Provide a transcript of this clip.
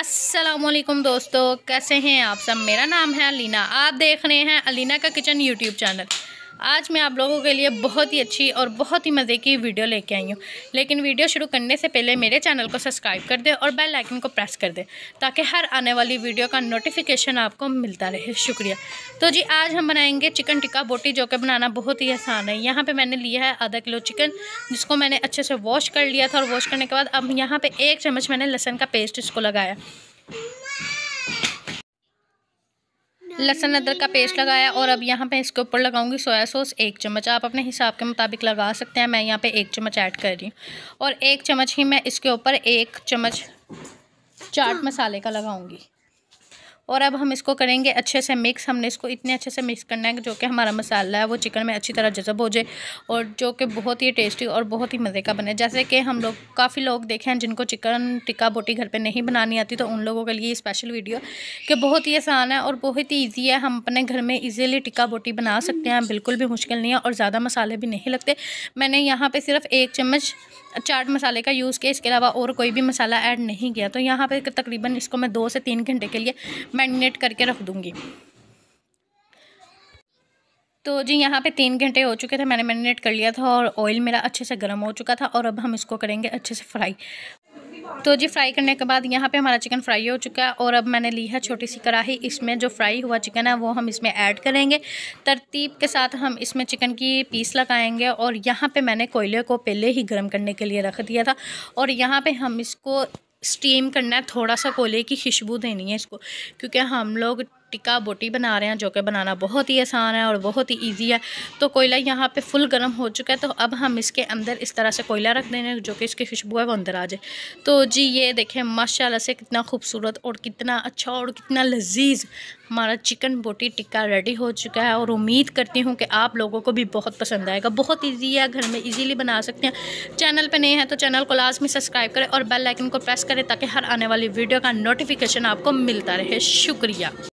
असलम दोस्तों कैसे हैं आप सब मेरा नाम है अलीना आप देख रहे हैं अलीना का किचन यूट्यूब चैनल आज मैं आप लोगों के लिए बहुत ही अच्छी और बहुत ही मज़े की वीडियो लेके आई हूँ लेकिन वीडियो शुरू करने से पहले मेरे चैनल को सब्सक्राइब कर दें और बेल आइकन को प्रेस कर दें ताकि हर आने वाली वीडियो का नोटिफिकेशन आपको मिलता रहे शुक्रिया तो जी आज हम बनाएंगे चिकन टिक्का बोटी जो कि बनाना बहुत ही आसान है यहाँ पर मैंने लिया है आधा किलो चिकन जिसको मैंने अच्छे से वॉश कर लिया था और वॉश करने के बाद अब यहाँ पर एक चम्मच मैंने लहसन का पेस्ट इसको लगाया लहसन अदरक का पेस्ट लगाया और अब यहाँ पे इसके ऊपर लगाऊंगी सोया सॉस एक चम्मच आप अपने हिसाब के मुताबिक लगा सकते हैं मैं यहाँ पे एक चम्मच ऐड कर रही हूँ और एक चम्मच ही मैं इसके ऊपर एक चम्मच चाट मसाले का लगाऊंगी और अब हम इसको करेंगे अच्छे से मिक्स हमने इसको इतने अच्छे से मिक्स करना है कि जो कि हमारा मसाला है वो चिकन में अच्छी तरह जज़ब हो जाए और जो कि बहुत ही टेस्टी और बहुत ही मज़े का बने जैसे कि हम लोग काफ़ी लोग देखे हैं जिनको चिकन टिक्का बोटी घर पर नहीं बनानी आती तो उन लोगों के लिए स्पेशल वीडियो कि बहुत ही आसान है और बहुत ही ईजी है हम अपने घर में ईजीली टिक्का बोटी बना सकते हैं बिल्कुल भी मुश्किल नहीं है और ज़्यादा मसाले भी नहीं लगते मैंने यहाँ पर सिर्फ एक चम्मच चाट मसाले का यूज़ किया इसके अलावा और कोई भी मसाला ऐड नहीं किया तो यहाँ पर तकरीबन इसको मैं दो से तीन घंटे के लिए मैरिनेट करके रख दूँगी तो जी यहाँ पे तीन घंटे हो चुके थे मैंने मैरिनेट कर लिया था और ऑयल मेरा अच्छे से गर्म हो चुका था और अब हम इसको करेंगे अच्छे से फ्राई तो जी फ्राई करने के बाद यहाँ पे हमारा चिकन फ्राई हो चुका है और अब मैंने ली है छोटी सी कढ़ाई इसमें जो फ्राई हुआ चिकन है वो हम इसमें ऐड करेंगे तरतीब के साथ हम इसमें चिकन की पीस लगाएंगे और यहाँ पे मैंने कोयले को पहले ही गर्म करने के लिए रख दिया था और यहाँ पे हम इसको स्टीम करना है थोड़ा सा कोयले की खुशबू देनी है इसको क्योंकि हम लोग टिक्का बोटी बना रहे हैं जो कि बनाना बहुत ही आसान है और बहुत ही ईजी है तो कोयला यहाँ पर फुल गर्म हो चुका है तो अब हम इसके अंदर इस तरह से कोयला रख देना जो कि इसकी खुशबू है वो अंदर आ जाए तो जी ये देखें माशाल्लाह से कितना खूबसूरत और कितना अच्छा और कितना लजीज हमारा चिकन बोटी टिक्का रेडी हो चुका है और उम्मीद करती हूँ कि आप लोगों को भी बहुत पसंद आएगा बहुत ईज़ी है घर में ईजीली बना सकते हैं चैनल पर नए हैं तो चैनल को लाजमी सब्सक्राइब करें और बेल आइकन को प्रेस करें ताकि हर आने वाली वीडियो का नोटिफिकेशन आपको मिलता रहे शुक्रिया